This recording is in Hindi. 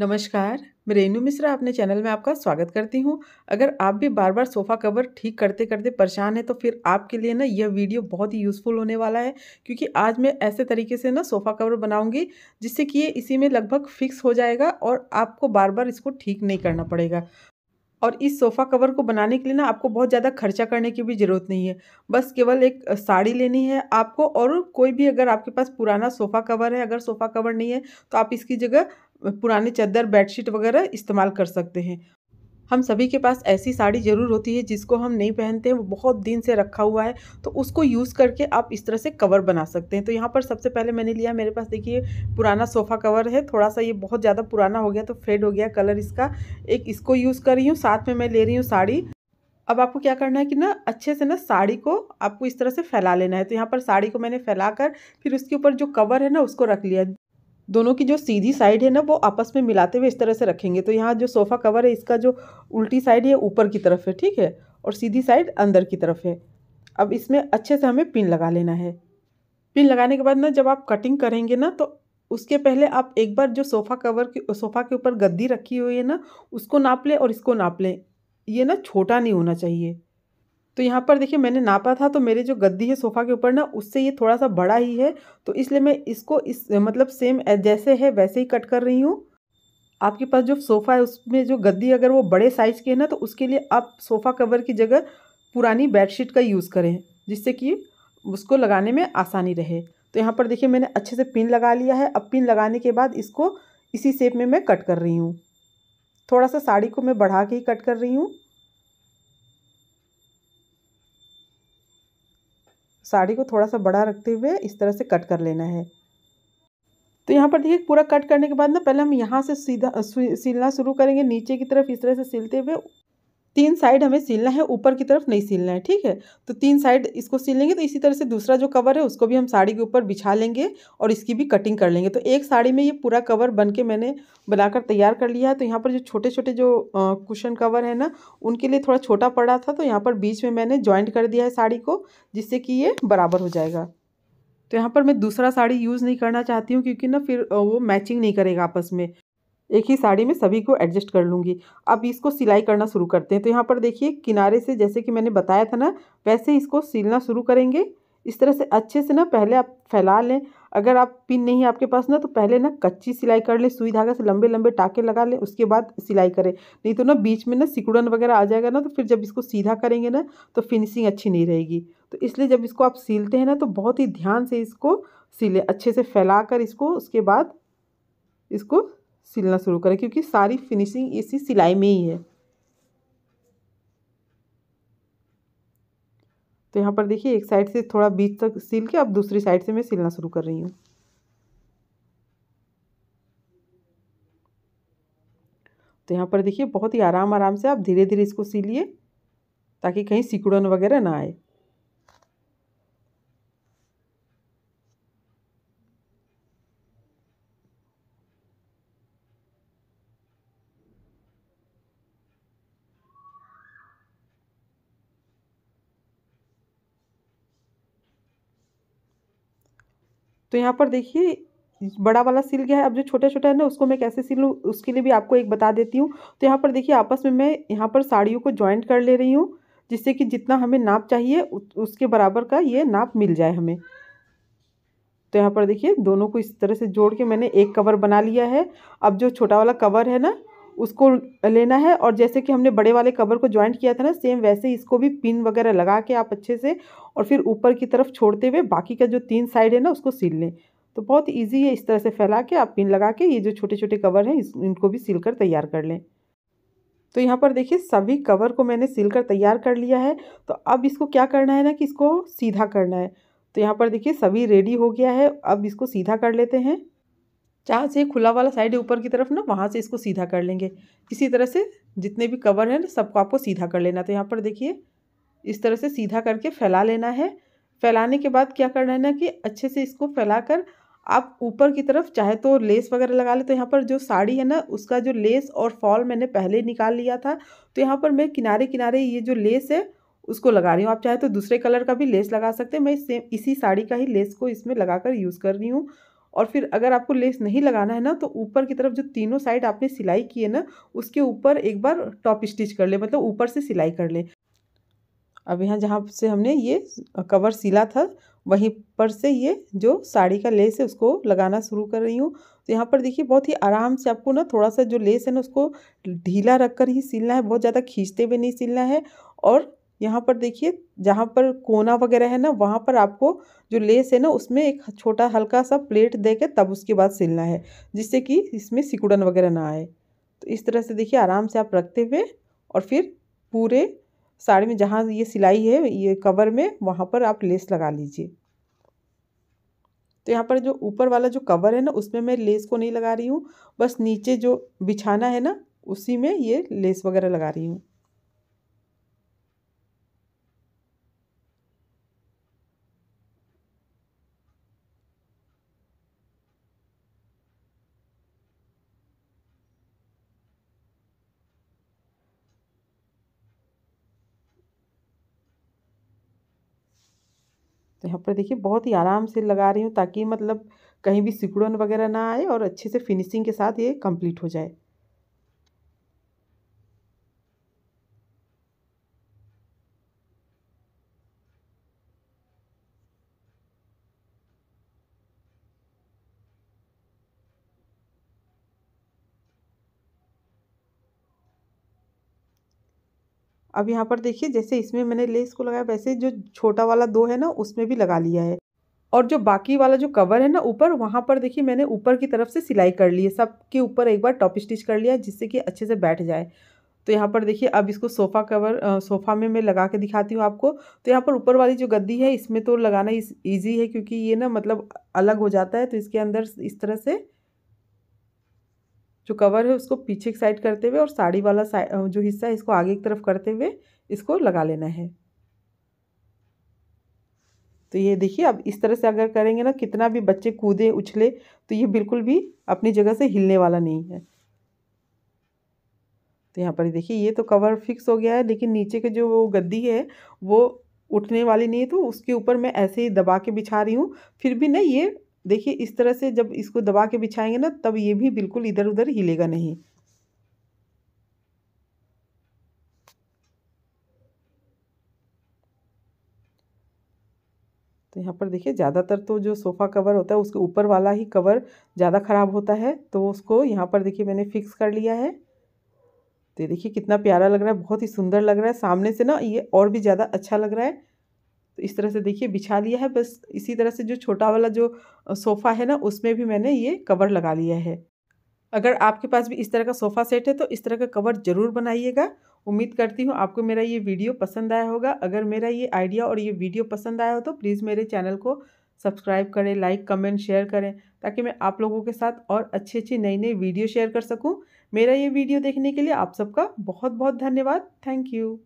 नमस्कार मैं रेनू मिश्रा अपने चैनल में आपका स्वागत करती हूं अगर आप भी बार बार सोफ़ा कवर ठीक करते करते परेशान हैं तो फिर आपके लिए ना यह वीडियो बहुत ही यूज़फुल होने वाला है क्योंकि आज मैं ऐसे तरीके से ना सोफ़ा कवर बनाऊंगी जिससे कि ये इसी में लगभग फिक्स हो जाएगा और आपको बार बार इसको ठीक नहीं करना पड़ेगा और इस सोफ़ा कवर को बनाने के लिए ना आपको बहुत ज़्यादा खर्चा करने की भी ज़रूरत नहीं है बस केवल एक साड़ी लेनी है आपको और कोई भी अगर आपके पास पुराना सोफ़ा कवर है अगर सोफ़ा कवर नहीं है तो आप इसकी जगह पुराने चादर बेडशीट वगैरह इस्तेमाल कर सकते हैं हम सभी के पास ऐसी साड़ी ज़रूर होती है जिसको हम नहीं पहनते हैं वो बहुत दिन से रखा हुआ है तो उसको यूज़ करके आप इस तरह से कवर बना सकते हैं तो यहाँ पर सबसे पहले मैंने लिया मेरे पास देखिए पुराना सोफ़ा कवर है थोड़ा सा ये बहुत ज़्यादा पुराना हो गया तो फेड हो गया कलर इसका एक इसको यूज़ कर रही हूँ साथ में मैं ले रही हूँ साड़ी अब आपको क्या करना है कि ना अच्छे से ना साड़ी को आपको इस तरह से फैला लेना है तो यहाँ पर साड़ी को मैंने फैला कर फिर उसके ऊपर जो कवर है ना उसको रख लिया दोनों की जो सीधी साइड है ना वो आपस में मिलाते हुए इस तरह से रखेंगे तो यहाँ जो सोफ़ा कवर है इसका जो उल्टी साइड है ऊपर की तरफ है ठीक है और सीधी साइड अंदर की तरफ है अब इसमें अच्छे से हमें पिन लगा लेना है पिन लगाने के बाद ना जब आप कटिंग करेंगे ना तो उसके पहले आप एक बार जो सोफ़ा कवर की सोफ़ा के ऊपर गद्दी रखी हुई है ना उसको नाप लें और इसको नाप लें ये ना छोटा नहीं होना चाहिए तो यहाँ पर देखिए मैंने नापा था तो मेरे जो गद्दी है सोफ़ा के ऊपर ना उससे ये थोड़ा सा बड़ा ही है तो इसलिए मैं इसको इस मतलब सेम जैसे है वैसे ही कट कर रही हूँ आपके पास जो सोफ़ा है उसमें जो गद्दी अगर वो बड़े साइज़ की है ना तो उसके लिए आप सोफ़ा कवर की जगह पुरानी बेडशीट का यूज़ करें जिससे कि उसको लगाने में आसानी रहे तो यहाँ पर देखिए मैंने अच्छे से पिन लगा लिया है अब पिन लगाने के बाद इसको इसी शेप में मैं कट कर रही हूँ थोड़ा सा साड़ी को मैं बढ़ा के ही कट कर रही हूँ साड़ी को थोड़ा सा बड़ा रखते हुए इस तरह से कट कर लेना है तो यहाँ पर देखिए पूरा कट करने के बाद ना पहले हम यहाँ से सीधा सिलना शुरू करेंगे नीचे की तरफ इस तरह से सिलते हुए तीन साइड हमें सिलना है ऊपर की तरफ नहीं सिलना है ठीक है तो तीन साइड इसको सिल लेंगे तो इसी तरह से दूसरा जो कवर है उसको भी हम साड़ी के ऊपर बिछा लेंगे और इसकी भी कटिंग कर लेंगे तो एक साड़ी में ये पूरा कवर बन के मैंने बनाकर तैयार कर लिया है तो यहाँ पर जो छोटे छोटे जो कुशन कवर है ना उनके लिए थोड़ा छोटा पड़ा था तो यहाँ पर बीच में मैंने ज्वाइंट कर दिया है साड़ी को जिससे कि ये बराबर हो जाएगा तो यहाँ पर मैं दूसरा साड़ी यूज़ नहीं करना चाहती हूँ क्योंकि ना फिर वो मैचिंग नहीं करेगा आपस में एक ही साड़ी में सभी को एडजस्ट कर लूँगी अब इसको सिलाई करना शुरू करते हैं तो यहाँ पर देखिए किनारे से जैसे कि मैंने बताया था ना वैसे इसको सिलना शुरू करेंगे इस तरह से अच्छे से ना पहले आप फैला लें अगर आप पिन नहीं आपके पास ना तो पहले ना कच्ची सिलाई कर लें सुई धागा से लंबे लंबे टाके लगा लें उसके बाद सिलाई करें नहीं तो ना बीच में ना सिकुड़न वगैरह आ जाएगा ना तो फिर जब इसको सीधा करेंगे ना तो फिनिशिंग अच्छी नहीं रहेगी तो इसलिए जब इसको आप सिलते हैं ना तो बहुत ही ध्यान से इसको सिलें अच्छे से फैला कर इसको उसके बाद इसको सिलना शुरू करें क्योंकि सारी फिनिशिंग इसी सिलाई में ही है तो यहाँ पर देखिए एक साइड से थोड़ा बीच तक सिल के अब दूसरी साइड से मैं सिलना शुरू कर रही हूँ तो यहाँ पर देखिए बहुत ही आराम आराम से आप धीरे धीरे इसको सिलिए ताकि कहीं सिकुड़न वगैरह ना आए तो यहाँ पर देखिए बड़ा वाला सिल गया है अब जो छोटा छोटा है ना उसको मैं कैसे सिलूँ उसके लिए भी आपको एक बता देती हूँ तो यहाँ पर देखिए आपस में मैं यहाँ पर साड़ियों को ज्वाइंट कर ले रही हूँ जिससे कि जितना हमें नाप चाहिए उसके बराबर का ये नाप मिल जाए हमें तो यहाँ पर देखिए दोनों को इस तरह से जोड़ के मैंने एक कवर बना लिया है अब जो छोटा वाला कवर है ना उसको लेना है और जैसे कि हमने बड़े वाले कवर को ज्वाइंट किया था ना सेम वैसे इसको भी पिन वगैरह लगा के आप अच्छे से और फिर ऊपर की तरफ छोड़ते हुए बाकी का जो तीन साइड है ना उसको सिल लें तो बहुत ईजी है इस तरह से फैला के आप पिन लगा के ये जो छोटे छोटे कवर हैं इनको भी सिल कर तैयार कर लें तो यहाँ पर देखिए सभी कवर को मैंने सिलकर कर तैयार कर लिया है तो अब इसको क्या करना है ना कि इसको सीधा करना है तो यहाँ पर देखिए सभी रेडी हो गया है अब इसको सीधा कर लेते हैं जहाँ से खुला वाला साइड है ऊपर की तरफ ना वहाँ से इसको सीधा कर लेंगे इसी तरह से जितने भी कवर हैं ना सबको आपको सीधा कर लेना तो यहाँ पर देखिए इस तरह से सीधा करके फैला लेना है फैलाने के बाद क्या करना है ना कि अच्छे से इसको फैला कर आप ऊपर की तरफ चाहे तो लेस वगैरह लगा ले तो यहाँ पर जो साड़ी है ना उसका जो लेस और फॉल मैंने पहले निकाल लिया था तो यहाँ पर मैं किनारे किनारे ये जो लेस है उसको लगा रही हूँ आप चाहे तो दूसरे कलर का भी लेस लगा सकते हैं मैं सेम इसी साड़ी का ही लेस को इसमें लगा कर यूज़ कर रही हूँ और फिर अगर आपको लेस नहीं लगाना है ना तो ऊपर की तरफ जो तीनों साइड आपने सिलाई की है ना उसके ऊपर एक बार टॉप स्टिच कर ले मतलब ऊपर से सिलाई कर ले अब यहाँ जहाँ से हमने ये कवर सिला था वहीं पर से ये जो साड़ी का लेस है उसको लगाना शुरू कर रही हूँ तो यहाँ पर देखिए बहुत ही आराम से आपको ना थोड़ा सा जो लेस है ना उसको ढीला रख कर ही सिलना है बहुत ज़्यादा खींचते हुए नहीं सिलना है और यहाँ पर देखिए जहाँ पर कोना वगैरह है ना वहाँ पर आपको जो लेस है ना उसमें एक छोटा हल्का सा प्लेट दे के तब उसके बाद सिलना है जिससे कि इसमें सिकुड़न वगैरह ना आए तो इस तरह से देखिए आराम से आप रखते हुए और फिर पूरे साड़ी में जहाँ ये सिलाई है ये कवर में वहाँ पर आप लेस लगा लीजिए तो यहाँ पर जो ऊपर वाला जो कवर है ना उसमें मैं लेस को नहीं लगा रही हूँ बस नीचे जो बिछाना है ना उसी में ये लेस वगैरह लगा रही हूँ तो यहाँ पर देखिए बहुत ही आराम से लगा रही हूँ ताकि मतलब कहीं भी सिकुड़न वगैरह ना आए और अच्छे से फिनिशिंग के साथ ये कंप्लीट हो जाए अब यहाँ पर देखिए जैसे इसमें मैंने लेस को लगाया वैसे जो छोटा वाला दो है ना उसमें भी लगा लिया है और जो बाकी वाला जो कवर है ना ऊपर वहाँ पर देखिए मैंने ऊपर की तरफ से सिलाई कर ली है सब के ऊपर एक बार टॉप स्टिच कर लिया जिससे कि अच्छे से बैठ जाए तो यहाँ पर देखिए अब इसको सोफ़ा कवर सोफ़ा में मैं लगा के दिखाती हूँ आपको तो यहाँ पर ऊपर वाली जो गद्दी है इसमें तो लगाना ईजी है क्योंकि ये ना मतलब अलग हो जाता है तो इसके अंदर इस तरह से जो कवर है उसको पीछे की साइड करते हुए और साड़ी वाला जो हिस्सा है इसको आगे की तरफ करते हुए इसको लगा लेना है तो ये देखिए अब इस तरह से अगर करेंगे ना कितना भी बच्चे कूदे उछले तो ये बिल्कुल भी अपनी जगह से हिलने वाला नहीं है तो यहाँ पर देखिए ये तो कवर फिक्स हो गया है लेकिन नीचे के जो गद्दी है वो उठने वाली नहीं है तो उसके ऊपर मैं ऐसे ही दबा के बिछा रही हूँ फिर भी ना ये देखिए इस तरह से जब इसको दबा के बिछाएंगे ना तब ये भी बिल्कुल इधर उधर हिलेगा नहीं तो यहाँ पर देखिए ज़्यादातर तो जो सोफ़ा कवर होता है उसके ऊपर वाला ही कवर ज़्यादा ख़राब होता है तो उसको यहाँ पर देखिए मैंने फ़िक्स कर लिया है तो देखिए कितना प्यारा लग रहा है बहुत ही सुंदर लग रहा है सामने से ना ये और भी ज़्यादा अच्छा लग रहा है तो इस तरह से देखिए बिछा लिया है बस इसी तरह से जो छोटा वाला जो सोफ़ा है ना उसमें भी मैंने ये कवर लगा लिया है अगर आपके पास भी इस तरह का सोफ़ा सेट है तो इस तरह का कवर ज़रूर बनाइएगा उम्मीद करती हूँ आपको मेरा ये वीडियो पसंद आया होगा अगर मेरा ये आइडिया और ये वीडियो पसंद आया हो तो प्लीज़ मेरे चैनल को सब्सक्राइब करें लाइक कमेंट शेयर करें ताकि मैं आप लोगों के साथ और अच्छी अच्छी नई नई वीडियो शेयर कर सकूँ मेरा ये वीडियो देखने के लिए आप सबका बहुत बहुत धन्यवाद थैंक यू